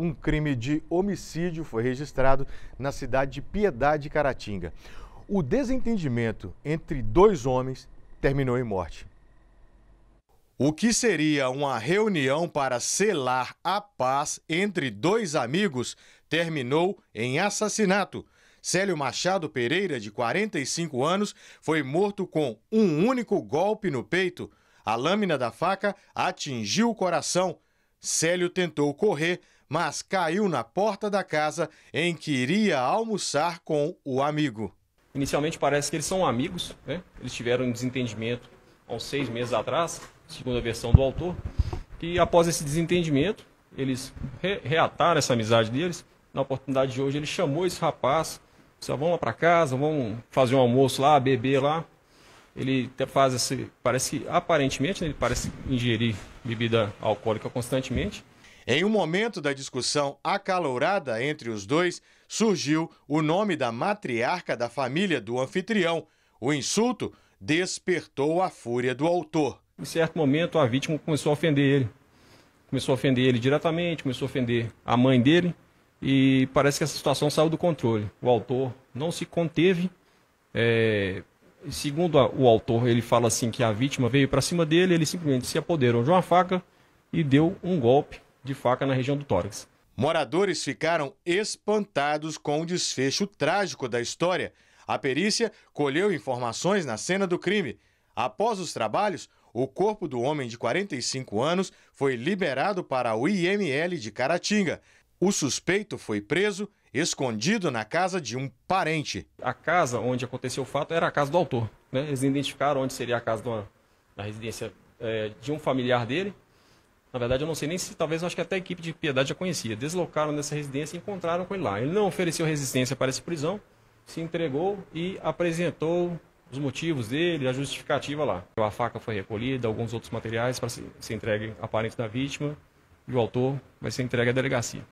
um crime de homicídio foi registrado na cidade de Piedade, Caratinga. O desentendimento entre dois homens terminou em morte. O que seria uma reunião para selar a paz entre dois amigos terminou em assassinato. Célio Machado Pereira, de 45 anos, foi morto com um único golpe no peito. A lâmina da faca atingiu o coração. Célio tentou correr, mas caiu na porta da casa em que iria almoçar com o amigo. Inicialmente parece que eles são amigos, né? eles tiveram um desentendimento há uns seis meses atrás, segundo a versão do autor, que após esse desentendimento, eles re reataram essa amizade deles. Na oportunidade de hoje, ele chamou esse rapaz, disse, ah, vamos lá para casa, vamos fazer um almoço lá, beber lá. Ele faz esse, parece que aparentemente, né? ele parece ingerir bebida alcoólica constantemente. Em um momento da discussão acalourada entre os dois, surgiu o nome da matriarca da família do anfitrião. O insulto despertou a fúria do autor. Em certo momento, a vítima começou a ofender ele. Começou a ofender ele diretamente, começou a ofender a mãe dele e parece que essa situação saiu do controle. O autor não se conteve. É... Segundo o autor, ele fala assim que a vítima veio para cima dele, ele simplesmente se apoderou de uma faca e deu um golpe de faca na região do tórax. Moradores ficaram espantados com o desfecho trágico da história. A perícia colheu informações na cena do crime. Após os trabalhos, o corpo do homem de 45 anos foi liberado para o IML de Caratinga. O suspeito foi preso, escondido na casa de um parente. A casa onde aconteceu o fato era a casa do autor. Né? Eles identificaram onde seria a casa da residência é, de um familiar dele. Na verdade, eu não sei nem se, talvez, eu acho que até a equipe de piedade já conhecia. Deslocaram nessa residência e encontraram com ele lá. Ele não ofereceu resistência para essa prisão, se entregou e apresentou os motivos dele, a justificativa lá. A faca foi recolhida, alguns outros materiais para ser entregue a parente da vítima e o autor vai ser entregue à delegacia.